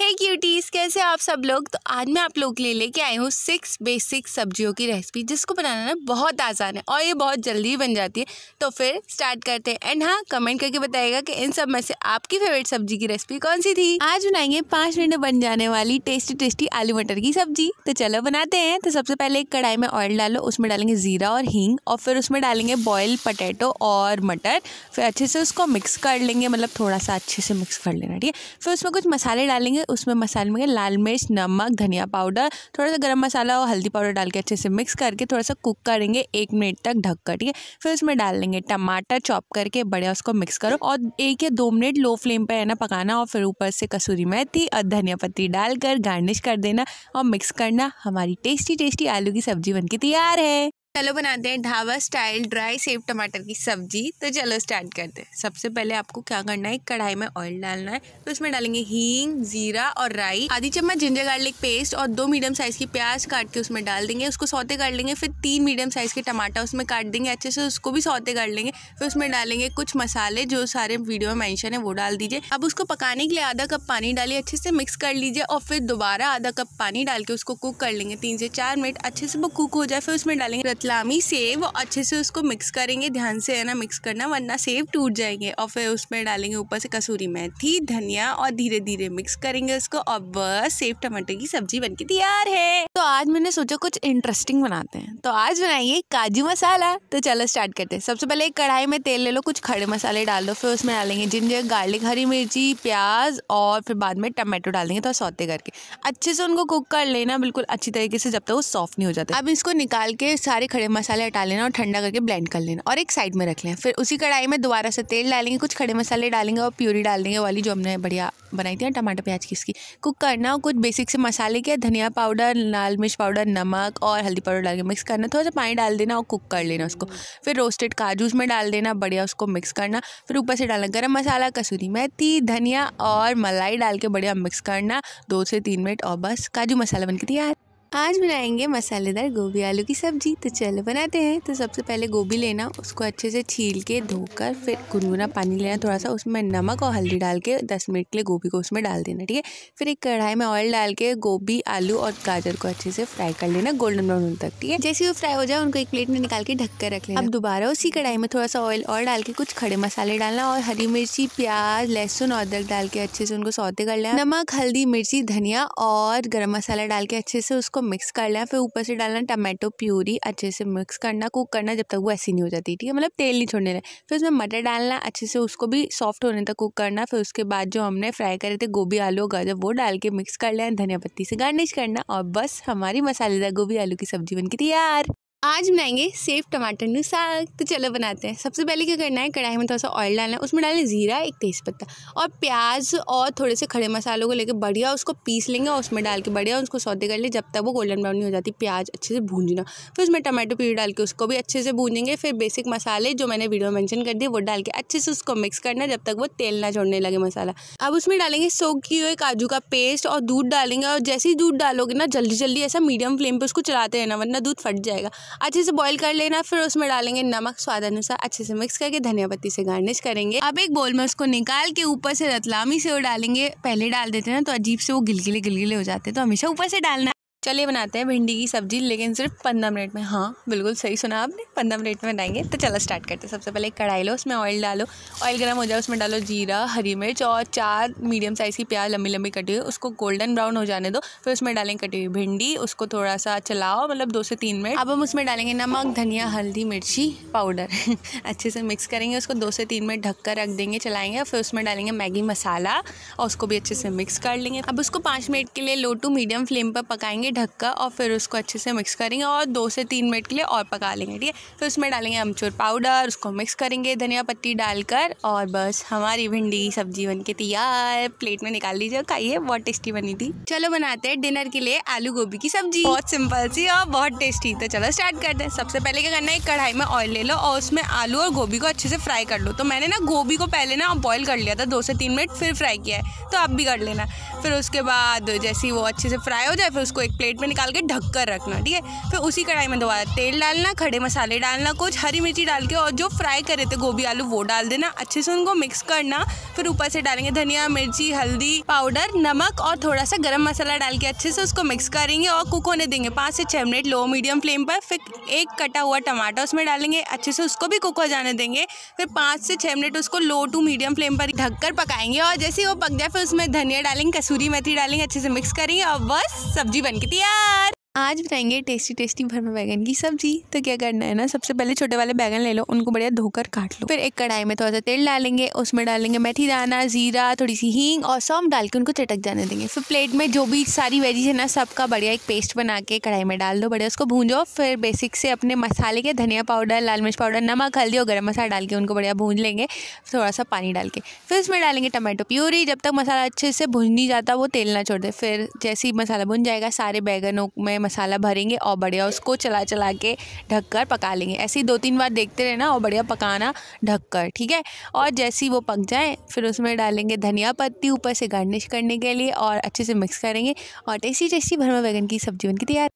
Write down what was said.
हे hey cuties कैसे आप सब लोग तो आज मैं आप लोग के लिए लेके आई हूँ सिक्स बेसिक सब्जियों की रेसिपी जिसको बनाना ना बहुत आसान है और ये बहुत जल्दी ही बन जाती है तो फिर स्टार्ट करते हैं एंड हाँ कमेंट करके बताएगा कि इन सब में से आपकी फेवरेट सब्जी की रेसिपी कौन सी थी आज बनाएंगे पाँच मिनट में बन जाने वाली टेस्टी टेस्टी आलू मटर की सब्जी तो चलो बनाते हैं तो सबसे पहले एक कढ़ाई में ऑयल डालो उसमें डालेंगे जीरा और हींग और फिर उसमें डालेंगे बॉयल पटेटो और मटर फिर अच्छे से उसको मिक्स कर लेंगे मतलब थोड़ा सा अच्छे से मिक्स कर लेना ठीक है फिर उसमें कुछ मसाले डालेंगे है उसमें मसाले में लाल मिर्च नमक धनिया पाउडर थोड़ा सा गर्म मसाला और हल्दी पाउडर डाल के अच्छे से मिक्स करके थोड़ा सा कुक करेंगे एक मिनट तक ढक कर ठीक है फिर उसमें डाल लेंगे टमाटर चॉप करके बढ़िया उसको मिक्स करो और एक या दो मिनट लो फ्लेम पर है ना पकाना और फिर ऊपर से कसूरी मेथी और धनिया पत्ती डालकर गार्निश कर देना और मिक्स करना हमारी टेस्टी टेस्टी आलू की सब्जी बन तैयार है चलो बनाते हैं ढाबा स्टाइल ड्राई सेव टमाटर की सब्जी तो चलो स्टार्ट करते हैं सबसे पहले आपको क्या करना है कढ़ाई में ऑयल डालना है तो इसमें डालेंगे हींग जीरा और राई आधी चम्मच जिंजर गार्लिक पेस्ट और दो मीडियम साइज की प्याज काट के उसमें डाल देंगे उसको सौते कर लेंगे फिर तीन मीडियम साइज के टमाटर उसमें काट देंगे अच्छे से उसको भी सौते कर लेंगे फिर उसमें डालेंगे कुछ मसाले जो सारे वीडियो में मैंशन है वो डाल दीजिए अब उसको पकाने के लिए आधा कप पानी डालिए अच्छे से मिक्स कर लीजिए और फिर दोबारा आधा कप पानी डाल के उसको कुक कर लेंगे तीन से चार मिनट अच्छे से वो कुक हो जाए फिर उसमें डालेंगे इस्लामी सेव अच्छे से उसको मिक्स करेंगे ध्यान से है ना मिक्स करना वरना सेव टूट जाएंगे और फिर उसमें डालेंगे ऊपर से कसूरी मेथी धनिया और धीरे धीरे मिक्स करेंगे उसको और बस सेव टमाटर की सब्जी बन के तैयार है तो आज मैंने सोचा कुछ इंटरेस्टिंग बनाते हैं तो आज बनाइए काजू मसाला तो चलो स्टार्ट करते हैं सबसे पहले एक कढ़ाई में तेल ले लो कुछ खड़े मसाले डाल दो फिर उसमें डालेंगे जिंजर गार्लिक हरी मिर्ची प्याज और फिर बाद में टमाटो डाल देंगे तो सौते करके अच्छे से उनको कुक कर लेना बिल्कुल अच्छी तरीके से जब तक वो सॉफ्ट नहीं हो जाता अब इसको निकाल के सारे खड़े मसाले हटा लेना और ठंडा करके ब्लेंड कर लेना और एक साइड में रख लेना फिर उसी कढ़ाई में दोबारा से तेल डालेंगे कुछ खड़े मसाले डालेंगे और प्यूरी डाल देंगे वाली जो हमने बढ़िया बनाई थी टमाटर प्याज की इसकी कुक करना और कुछ बेसिक से मसाले के धनिया पाउडर लाल मिर्च पाउडर नमक और हल्दी पाउडर डाल के मिक्स करना थोड़ा सा पानी डाल देना और कुक कर लेना उसको फिर रोस्टेड काजू उसमें डाल देना बढ़िया उसको मिक्स करना फिर ऊपर से डालना गर्म मसाला कसूरी मेथी धनिया और मलाई डाल के बढ़िया मिक्स करना दो से तीन मिनट और बस काजू मसाला बन के तैयार आज बनाएंगे मसालेदार गोभी आलू की सब्जी तो चलो बनाते हैं तो सबसे पहले गोभी लेना उसको अच्छे से छील के धोकर फिर गुनगुना पानी लेना थोड़ा सा उसमें नमक और हल्दी डाल के दस मिनट के लिए गोभी को उसमें डाल देना ठीक है फिर एक कढ़ाई में ऑयल डाल के गोभी आलू और गाजर को अच्छे से फ्राई कर लेना गोल्डन ब्राउन होने तक ठीक है जैसे वो फ्राई हो जाए उनको एक प्लेट में निकाल के ढक कर रख लेना अब दोबारा उसी कढ़ाई में थोड़ा सा ऑयल और डाल के कुछ खड़े मसाले डालना और हरी मिर्ची प्याज लहसुन अदरक डाल के अच्छे से उनको सौते कर लेना नमक हल्दी मिर्ची धनिया और गर्म मसाला डाल के अच्छे से उसको मिक्स कर लें फिर ऊपर से डालना टमाटो प्यूरी अच्छे से मिक्स करना कुक करना जब तक वो ऐसी नहीं हो जाती ठीक है मतलब तेल नहीं छोड़ने देना फिर उसमें मटर डालना अच्छे से उसको भी सॉफ्ट होने तक कुक करना फिर उसके बाद जो हमने फ्राई करे थे गोभी आलू गाजर वो डाल के मिक्स कर लेना धनिया पत्ती से गार्निश करना और बस हमारी मसालेदार गोभी आलू की सब्जी बन तैयार आज बनाएंगे सेफ टमाटर नू साग तो चलो बनाते हैं सबसे पहले क्या करना है कढ़ाई में थोड़ा सा ऑयल डालना है उसमें डालना है ज़ीरा एक तेज़पत्ता और प्याज और थोड़े से खड़े मसालों को लेकर बढ़िया उसको पीस लेंगे और उसमें डाल के बढ़िया उसको सौदे कर ले जब तक वो गोल्डन ब्राउन नहीं हो जाती प्याज अच्छे से भूंजना फिर उसमें टमाटो प्यूरी डाल के उसको भी अच्छे से भूजेंगे फिर बेसिक मसाले जो मैंने वीडियो में मैंशन कर दिए वो डाल के अच्छे से उसको मिक्स करना जब तक वो तेल ना छोड़ने लगे मसाला अब उसमें डालेंगे सोख किए हुए काजू का पेस्ट और दूध डालेंगे और जैसे ही दूध डालोगे ना जल्दी जल्दी ऐसा मीडियम फ्लेम पर उसको चलाते रहना वरना दूध फट जाएगा अच्छे से बॉईल कर लेना फिर उसमें डालेंगे नमक स्वाद अनुसार अच्छे से मिक्स करके धनिया पत्ती से गार्निश करेंगे अब एक बोल में उसको निकाल के ऊपर से रतलामी से वो डालेंगे पहले डाल देते हैं तो अजीब से वो गिलगिले गिलगिले हो जाते हैं तो हमेशा ऊपर से डालना चलिए बनाते हैं भिंडी की सब्ज़ी लेकिन सिर्फ पंद्रह मिनट में हाँ बिल्कुल सही सुना आपने पंद्रह मिनट में बनाएंगे तो चलो स्टार्ट करते हैं सबसे पहले एक कढ़ाई लो उसमें ऑयल डालो ऑयल गर्म हो जाए उसमें डालो जीरा हरी मिर्च और चार मीडियम साइज़ की प्याज लंबी लंबी कटी हुई उसको गोल्डन ब्राउन हो जाने दो फिर उसमें डालें कटी हुई भिंडी उसको थोड़ा सा चलाओ मतलब दो से तीन मिनट अब हम उसमें डालेंगे नमक धनिया हल्दी मिर्ची पाउडर अच्छे से मिक्स करेंगे उसको दो से तीन मिनट ढक कर रख देंगे चलाएंगे फिर उसमें डालेंगे मैगी मसाला और उसको भी अच्छे से मिक्स कर लेंगे अब उसको पाँच मिनट के लिए लो टू मीडियम फ्लेम पर पकाएंगे ढक्का और फिर उसको अच्छे से मिक्स करेंगे और दो से तीन मिनट के लिए और पका लेंगे ठीक है फिर तो उसमें डालेंगे अमचूर पाउडर उसको मिक्स करेंगे धनिया पत्ती डालकर और बस हमारी भिंडी की सब्जी बन के तैयार प्लेट में निकाल लीजिए और खाइए बहुत टेस्टी बनी थी चलो बनाते हैं डिनर के लिए आलू गोभी की सब्जी बहुत सिंपल सी और बहुत टेस्टी तो चलो स्टार्ट करते हैं सबसे पहले क्या करना है एक कढ़ाई में ऑयल ले लो और उसमें आलू और गोभी को अच्छे से फ्राई कर लो तो मैंने ना गोभी को पहले ना बॉयल कर लिया था दो से तीन मिनट फिर फ्राई किया है तो आप भी कर लेना फिर उसके बाद जैसे ही वो अच्छे से फ्राई हो जाए फिर उसको एक प्लेट में निकाल के ढक कर रखना ठीक है फिर उसी कढ़ाई में दोबारा तेल डालना खड़े मसाले डालना कुछ हरी मिर्ची डाल के और जो फ्राई करे थे गोभी आलू वो डाल देना अच्छे से उनको मिक्स करना फिर ऊपर से डालेंगे धनिया मिर्ची हल्दी पाउडर नमक और थोड़ा सा गर्म मसाला डाल के अच्छे से उसको मिक्स करेंगे और कुक होने देंगे पाँच से छः मिनट लो मीडियम फ्लेम पर फिर एक कटा हुआ टमाटर उसमें डालेंगे अच्छे से उसको भी कुक हो जाने देंगे फिर पाँच से छः मिनट उसको लो टू मीडियम फ्लेम पर ढककर पकाएंगे और जैसे वो पक जाए फिर उसमें धनिया डालेंगे कसूरी मेथी डालेंगे अच्छे से मिक्स करेंगे और बस सब्जी बन के टीटीआर आज बनाएंगे टेस्टी टेस्टी भरमा बैगन की सब्जी तो क्या करना है ना सबसे पहले छोटे वाले बैगन ले लो उनको बढ़िया धोकर काट लो फिर एक कढ़ाई में थोड़ा सा तेल डालेंगे उसमें डालेंगे मेथी दाना जीरा थोड़ी सी हींग और सौंप डाल के उनको चटक जाने देंगे फिर प्लेट में जो भी सारी वेजीज है ना सबका बढ़िया एक पेस्ट बना के कढ़ाई में डाल दो बढ़िया उसको भूंजो फिर बेसिक से अपने मसाले के धनिया पाउडर लाल मिर्च पाउडर नमक हल्दी और गर्म मसाला डाल के उनको बढ़िया भून लेंगे थोड़ा सा पानी डाल के फिर उसमें डालेंगे टमाटो प्यूरी जब तक मसाला अच्छे से भून नहीं जाता वो तेल ना छोड़ दे फिर जैसे ही मसाला भुन जाएगा सारे बैगनों में मसाला भरेंगे और बढ़िया उसको चला चला के ढक कर पका लेंगे ऐसे ही दो तीन बार देखते रहना और बढ़िया पकाना ढक कर ठीक है और जैसे ही वो पक जाए फिर उसमें डालेंगे धनिया पत्ती ऊपर से गार्निश करने के लिए और अच्छे से मिक्स करेंगे और टेस्टी टेस्टी भरमा बैगन की सब्जी बनकी तैयार